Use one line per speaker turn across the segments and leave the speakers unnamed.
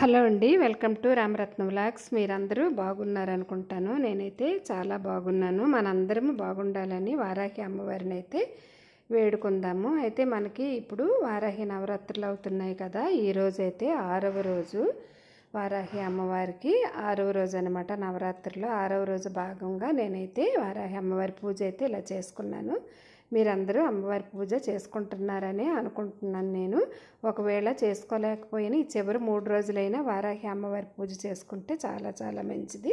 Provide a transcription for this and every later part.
hello అండి welcome to Ramaratnam vlogs మీరందరూ బాగున్నారనుకుంటాను నేనైతే చాలా బాగున్నాను మనందరము బాగుండాలని వారాహి అమ్మవారిని అయితే వేడుకుందాము అయితే మనకి ఇప్పుడు వారాహి నవరాత్రులు అవుతున్నాయి కదా ఈరోజు అయితే ఆరవ రోజు వారాహి అమ్మవారికి ఆరవ రోజు అనమాట నవరాత్రిలో ఆరవ రోజు భాగంగా నేనైతే వారాహి అమ్మవారి పూజ అయితే ఇలా చేసుకున్నాను మీరందరూ అమ్మవారి పూజ చేసుకుంటున్నారని అనుకుంటున్నాను నేను ఒకవేళ చేసుకోలేకపోయినా ఈ చివరి మూడు రోజులైనా వారాహి అమ్మవారి పూజ చేసుకుంటే చాలా చాలా మంచిది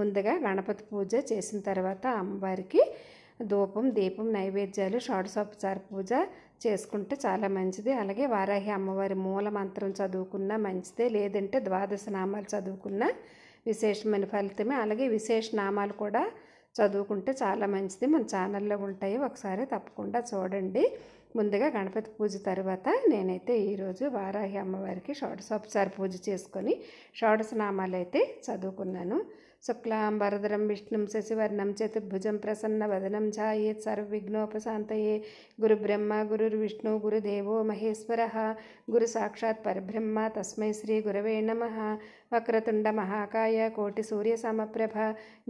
ముందుగా గణపతి పూజ చేసిన తర్వాత అమ్మవారికి ధూపం దీపం నైవేద్యాలు షోడశోపచార పూజ చేసుకుంటే చాలా మంచిది అలాగే వారాహి అమ్మవారి మూల మంత్రం చదువుకున్నా మంచిదే లేదంటే ద్వాదశ నామాలు చదువుకున్నా విశేషమైన ఫలితమే అలాగే విశేష నామాలు కూడా చదువుకుంటే చాలా మంచిది మన ఛానల్లో ఉంటాయి ఒకసారి తప్పకుండా చూడండి ముందుగా గణపతి పూజ తర్వాత నేనైతే ఈరోజు వారాహి అమ్మవారికి షోడశోపచార పూజ చేసుకొని షోడసనామాలు అయితే చదువుకున్నాను शुक्लां वरदरं विष्णुं शशिवर्णं चतुर्भुजं प्रसन्नवदनं झायेत् सर्वविघ्नोपशान्तये गुरुब्रह्म गुरुर्विष्णुगुरुदेवो महेश्वरः गुरुसाक्षात् परब्रह्म तस्मै श्रीगुरवे नमः वक्रतुण्डमहाकाय कोटिसूर्यसमप्रभ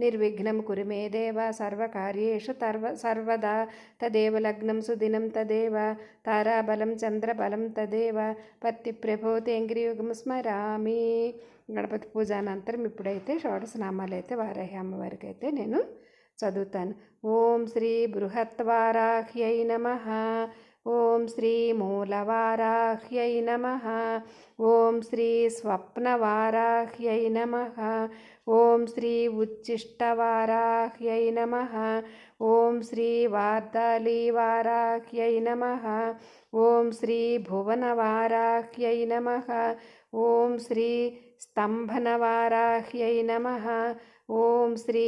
निर्विघ्नं कुरु मे देव सर्वकार्येषु तर्व सर्वदा तदेव लग्नं सुदिनं तदेव ताराबलं चन्द्रबलं तदेव पतिप्रभोतेङ्ग्रियुगं स्मरामि గణపతి పూజ అనంతరం ఇప్పుడైతే షోడశనామాలు అయితే వారాహి అమ్మవారికి అయితే నేను చదువుతాను ఓం శ్రీ బృహత్వారాహ్యై నమ ॐ श्रीमूलवाराह्यै नमः ॐ श्री स्वप्नवाराह्यै नमः ॐ श्री उच्छिष्टवाराह्यै नमः ॐ श्री वार्तालीवाराह्यै नमः ॐ श्री भुवनवाराह्यै नमः ॐ श्री स्तम्भनवाराह्यै नमः ॐ श्री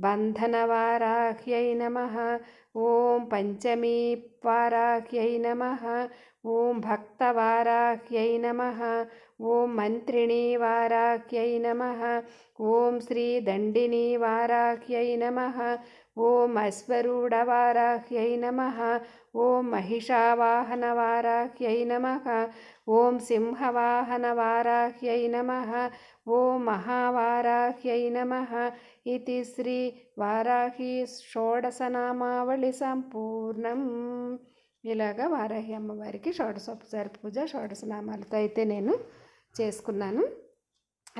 बन्धनवाराह्यै नमः ॐ पञ्चमीवाराह्यै नमः ॐ भक्तवाराह्यै नमः ॐ मन्त्रिणीवाराह्यै नमः ॐ श्रीदण्डिनीवाराह्यै नमः ఓం అశ్వరూఢవారాహ్యై నమ ఓం महिषावाहनवाराह्यै ఓం సింహవాహన सिंहवाहनवाराह्यै నమ ఓం మహావారాహ్యై నమ ఇది శ్రీ షోడసనామావళి సంపూర్ణం ఇలాగ వారాహి అమ్మవారికి షోడసోపచారి పూజ షోడసనామాలతో అయితే నేను చేసుకున్నాను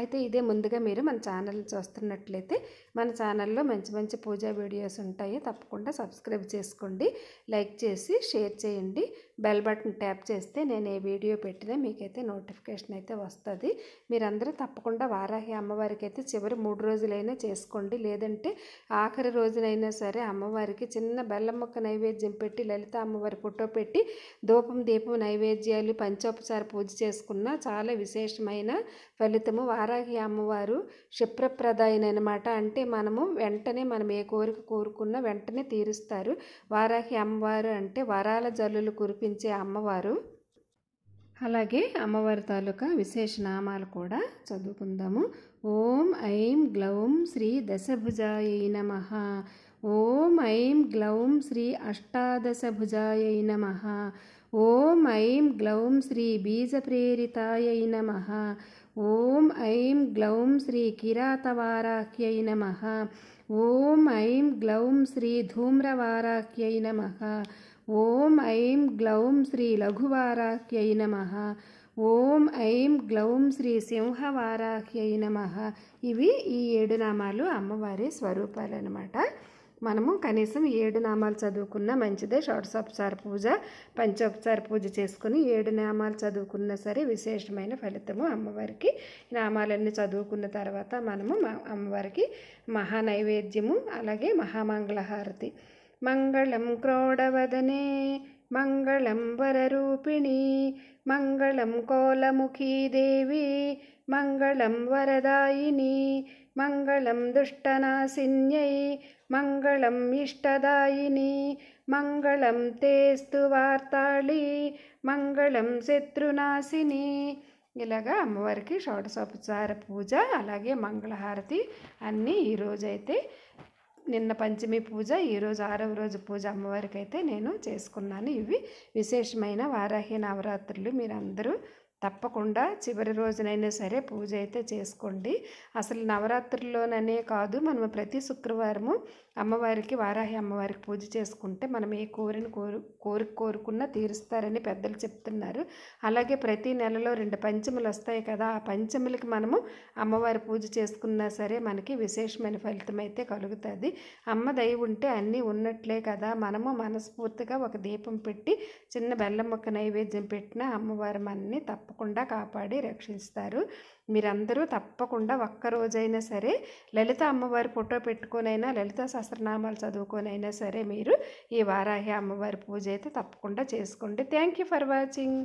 అయితే ఇదే ముందుగా మీరు మన ఛానల్ చూస్తున్నట్లయితే మన ఛానల్లో మంచి మంచి పూజా వీడియోస్ ఉంటాయి తప్పకుండా సబ్స్క్రైబ్ చేసుకోండి లైక్ చేసి షేర్ చేయండి బెల్ బటన్ ట్యాప్ చేస్తే నేను ఏ వీడియో పెట్టినా మీకైతే నోటిఫికేషన్ అయితే వస్తుంది మీరందరూ తప్పకుండా వారాహి అమ్మవారికి అయితే చివరి మూడు రోజులైనా చేసుకోండి లేదంటే ఆఖరి రోజునైనా సరే అమ్మవారికి చిన్న బెల్లం మొక్క నైవేద్యం పెట్టి లలిత అమ్మవారి ఫోటో పెట్టి ధూపం దీపం నైవేద్యాలు పంచోపచార పూజ చేసుకున్న చాలా విశేషమైన ఫలితము వారాహి అమ్మవారు క్షిప్రప్రదాయన అనమాట అంటే మనము వెంటనే మనం ఏ కోరిక కోరుకున్నా వెంటనే తీరుస్తారు వారాహి అమ్మవారు అంటే వరాల జల్లులు కురిపించే అమ్మవారు అలాగే అమ్మవారి తాలూకా విశేష నామాలు కూడా చదువుకుందాము ఓం ఐం గ్లౌం శ్రీ దశభుజాయ నమ ఓం ఐం గ్లౌం శ్రీ అష్టాదశభుజాయ నమ ఓం ఐం గ్లౌం శ్రీ బీజప్రేరితాయై నమ ఓం ఐం గ్లౌం శ్రీ కిరాతవారాఖ్యై నమ ఓం ఐం గ్లౌం శ్రీ ధూమ్రవారాఖ్యై నమ ఓం ఐం గ్లౌం శ్రీ లఘువారాఖ్యై నమ ఓం ఐం గ్లౌం శ్రీ సింహవారాఖ్యై నమ ఇవి ఈ ఏడు నామాలు అమ్మవారి స్వరూపాలన్నమాట మనము కనీసం ఏడు నామాలు చదువుకున్నా మంచిదే షోడసోపచార పూజ పంచోపచార పూజ చేసుకుని ఏడు నామాలు చదువుకున్నా సరే విశేషమైన ఫలితము అమ్మవారికి నామాలన్నీ చదువుకున్న తర్వాత మనము అమ్మవారికి మహానైవేద్యము అలాగే మహామంగళహారతి మంగళం క్రోడవదనే మంగళం వరరూపిణి మంగళం కోలముఖీ దేవి మంగళం వరదాయిని మంగళం దుష్టనాశిన్యై మంగళం ఇష్టదాయిని మంగళం తేస్తు వార్తాళి మంగళం శత్రునాశిని ఇలాగా అమ్మవారికి షోడశోపచార పూజ అలాగే మంగళహారతి అన్నీ ఈరోజైతే నిన్న పంచమి పూజ ఈరోజు ఆరవ రోజు పూజ అమ్మవారికి అయితే నేను చేసుకున్నాను ఇవి విశేషమైన వారాహి నవరాత్రులు మీరందరూ తప్పకుండా చివరి రోజునైనా సరే పూజ అయితే చేసుకోండి అసలు నవరాత్రుల్లోననే కాదు మనం ప్రతి శుక్రవారము అమ్మవారికి వారాహి అమ్మవారికి పూజ చేసుకుంటే మనం ఏ కోరిని కోరు కోరిక కోరుకున్నా తీరుస్తారని పెద్దలు చెప్తున్నారు అలాగే ప్రతి నెలలో రెండు పంచములు వస్తాయి కదా ఆ పంచములకి మనము అమ్మవారి పూజ చేసుకున్నా సరే మనకి విశేషమైన ఫలితం అయితే కలుగుతుంది అమ్మ దయ ఉంటే అన్నీ ఉన్నట్లే కదా మనము మనస్ఫూర్తిగా ఒక దీపం పెట్టి చిన్న బెల్లం ముక్క నైవేద్యం పెట్టినా అమ్మవారి మనని తప్ప తప్పకుండా కాపాడి రక్షిస్తారు మీరందరూ తప్పకుండా ఒక్కరోజైనా సరే లలిత అమ్మవారి ఫోటో పెట్టుకొనైనా లలిత సహస్రనామాలు చదువుకొనైనా సరే మీరు ఈ వారాహి అమ్మవారి పూజ అయితే తప్పకుండా చేసుకోండి థ్యాంక్ యూ ఫర్ వాచింగ్